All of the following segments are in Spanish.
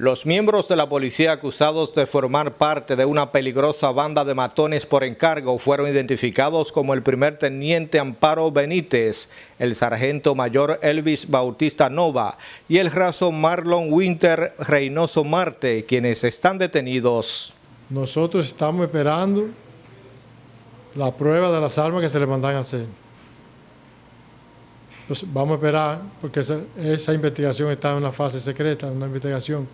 Los miembros de la policía acusados de formar parte de una peligrosa banda de matones por encargo fueron identificados como el primer teniente Amparo Benítez, el sargento mayor Elvis Bautista Nova y el raso Marlon Winter Reynoso Marte, quienes están detenidos. Nosotros estamos esperando la prueba de las armas que se le mandan a hacer. Pues vamos a esperar, porque esa, investigación está en una fase secreta, una investigación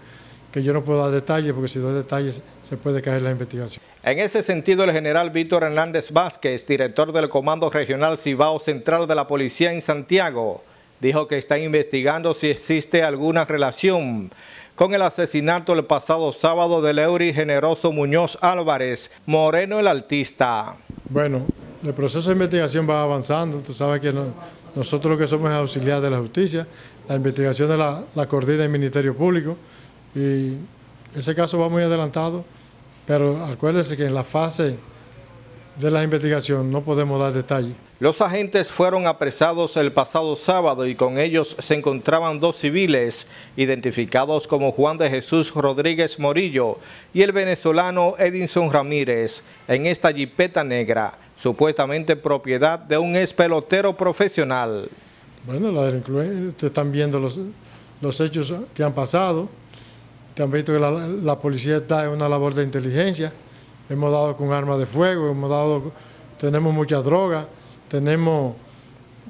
que yo no puedo dar detalles, porque si doy detalles se puede caer la investigación. En ese sentido, el general Víctor Hernández Vázquez, director del Comando Regional Cibao Central de la Policía en Santiago, dijo que está investigando si existe alguna relación con el asesinato el pasado sábado del Leury Generoso Muñoz Álvarez, Moreno el artista. Bueno, el proceso de investigación va avanzando. Tú sabes que nosotros lo que somos es auxiliar de la justicia, la investigación de la, la coordina del Ministerio Público y ese caso va muy adelantado, pero acuérdense que en la fase de la investigación no podemos dar detalles. Los agentes fueron apresados el pasado sábado y con ellos se encontraban dos civiles identificados como Juan de Jesús Rodríguez Morillo y el venezolano Edinson Ramírez en esta jipeta negra, supuestamente propiedad de un ex pelotero profesional. Bueno, la están viendo los, hechos que han pasado, han visto que la, policía está en una labor de inteligencia, hemos dado con armas de fuego, hemos dado, tenemos mucha droga, tenemos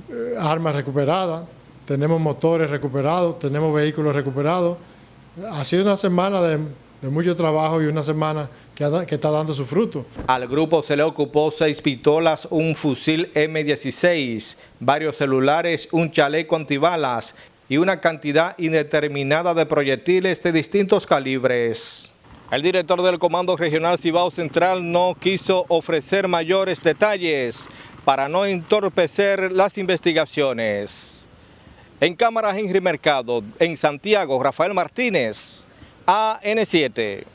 eh, armas recuperadas, tenemos motores recuperados, tenemos vehículos recuperados. Ha sido una semana de, mucho trabajo y una semana que, que, está dando su fruto. Al grupo se le ocupó seis pistolas, un fusil M16, varios celulares, un chaleco antibalas y una cantidad indeterminada de proyectiles de distintos calibres. El director del Comando Regional Cibao Central no quiso ofrecer mayores detalles para no entorpecer las investigaciones. En Cámaras Henry Mercado, en Santiago, Rafael Martínez, AN7.